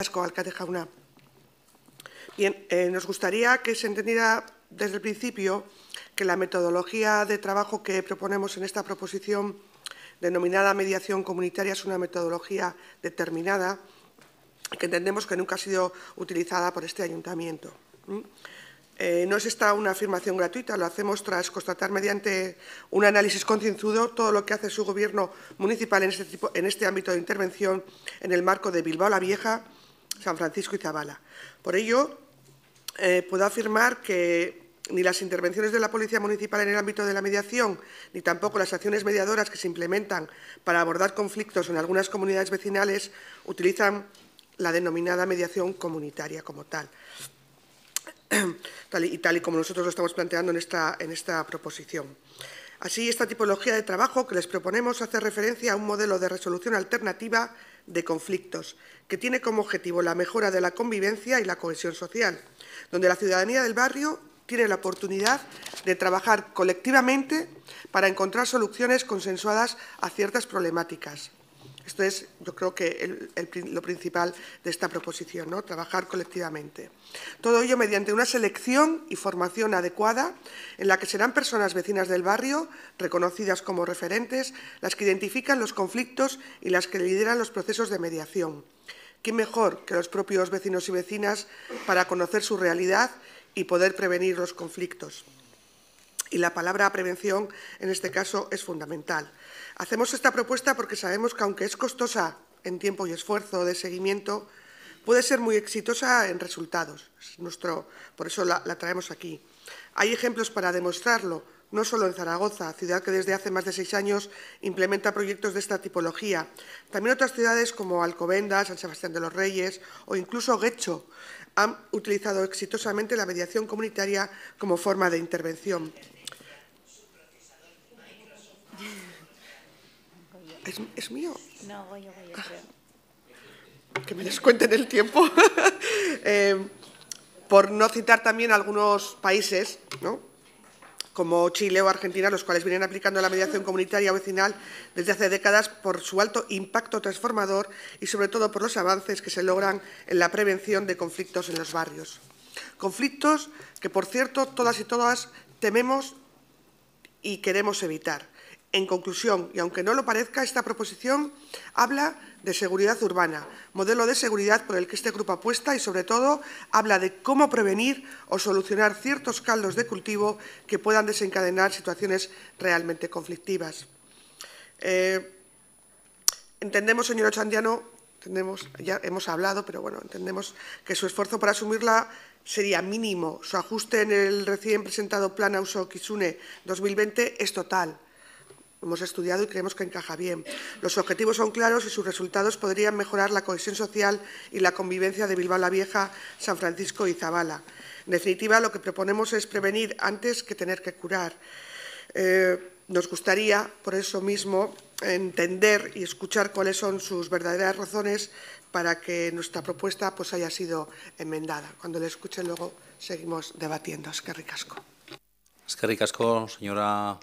alcalde jauna. Bien, eh, nos gustaría que se entendiera desde el principio que la metodología de trabajo que proponemos en esta proposición denominada mediación comunitaria es una metodología determinada que entendemos que nunca ha sido utilizada por este ayuntamiento. ¿Mm? Eh, no es esta una afirmación gratuita, lo hacemos tras constatar mediante un análisis concienzudo todo lo que hace su gobierno municipal en este, en este ámbito de intervención en el marco de Bilbao la Vieja, San Francisco y Zavala. Por ello, eh, puedo afirmar que ni las intervenciones de la Policía Municipal en el ámbito de la mediación, ni tampoco las acciones mediadoras que se implementan para abordar conflictos en algunas comunidades vecinales, utilizan la denominada mediación comunitaria como tal. Tal y, tal y como nosotros lo estamos planteando en esta, en esta proposición. Así, esta tipología de trabajo que les proponemos hace referencia a un modelo de resolución alternativa de conflictos, que tiene como objetivo la mejora de la convivencia y la cohesión social, donde la ciudadanía del barrio tiene la oportunidad de trabajar colectivamente para encontrar soluciones consensuadas a ciertas problemáticas, esto es, yo creo que lo principal de esta proposición, ¿no? trabajar colectivamente. Todo ello mediante una selección y formación adecuada en la que serán personas vecinas del barrio, reconocidas como referentes, las que identifican los conflictos y las que lideran los procesos de mediación. ¿Quién mejor que los propios vecinos y vecinas para conocer su realidad y poder prevenir los conflictos? y la palabra prevención en este caso es fundamental. Hacemos esta propuesta porque sabemos que aunque es costosa en tiempo y esfuerzo de seguimiento, puede ser muy exitosa en resultados. nuestro, por eso la, traemos aquí. Hay ejemplos para demostrarlo, no solo en Zaragoza, ciudad que desde hace más de seis años implementa proyectos de esta tipología, también otras ciudades como Alcobendas, San Sebastián de los Reyes o incluso Guecho han utilizado exitosamente la mediación comunitaria como forma de intervención. ¿Es, mío? No, voy voy yo, ah. Que me descuenten el tiempo. Eh, por no citar también algunos países, ¿no? como Chile o Argentina, los cuales vienen aplicando la mediación comunitaria vecinal desde hace décadas por su alto impacto transformador y, sobre todo, por los avances que se logran en la prevención de conflictos en los barrios. Conflictos que, por cierto, todas y todas tememos y queremos evitar. En conclusión, y aunque no lo parezca, esta proposición habla de seguridad urbana, modelo de seguridad por el que este grupo apuesta y, sobre todo, habla de cómo prevenir o solucionar ciertos caldos de cultivo que puedan desencadenar situaciones realmente conflictivas. Eh, entendemos, señor Ochandiano, entendemos, ya hemos hablado, pero bueno, entendemos que su esfuerzo para asumirla sería mínimo. Su ajuste en el recién presentado Plan Auso Kisune 2020 es total hemos estudiado y creemos que encaja bien. Los objetivos son claros y sus resultados podrían mejorar la cohesión social y la convivencia de Bilbao la Vieja, San Francisco y Zabala. En definitiva, lo que proponemos es prevenir antes que tener que curar. Eh, nos gustaría, por eso mismo, entender y escuchar cuáles son sus verdaderas razones para que nuestra propuesta pues, haya sido enmendada. Cuando le escuchen luego seguimos debatiendo. Es que ricasco. señora